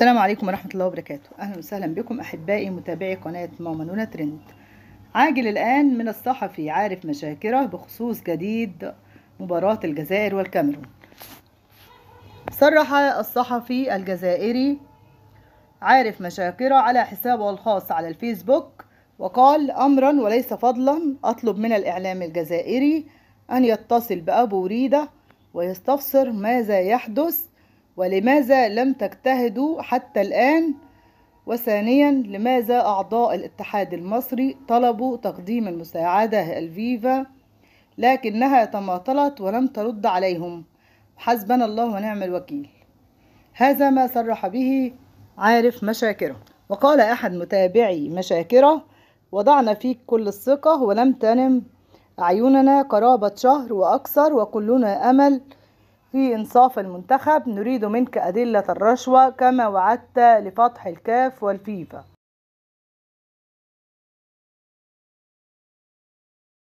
السلام عليكم ورحمة الله وبركاته أهلا وسهلا بكم أحبائي متابعي قناة ماما نونا ترند عاجل الآن من الصحفي عارف مشاكره بخصوص جديد مباراة الجزائر والكاميرون صرح الصحفي الجزائري عارف مشاكره على حسابه الخاص على الفيسبوك وقال أمرا وليس فضلا أطلب من الإعلام الجزائري أن يتصل بأبو ريدة ويستفسر ماذا يحدث ولماذا لم تجتهدوا حتى الآن وثانيا لماذا أعضاء الاتحاد المصري طلبوا تقديم المساعدة الفيفا لكنها تماطلت ولم ترد عليهم حسبنا الله ونعم الوكيل هذا ما صرح به عارف مشاكره وقال أحد متابعي مشاكره وضعنا فيك كل الثقة ولم تنم أعيننا قرابة شهر وأكثر وكلنا أمل في إنصاف المنتخب نريد منك أدلة الرشوة كما وعدت لفتح الكاف والفيفا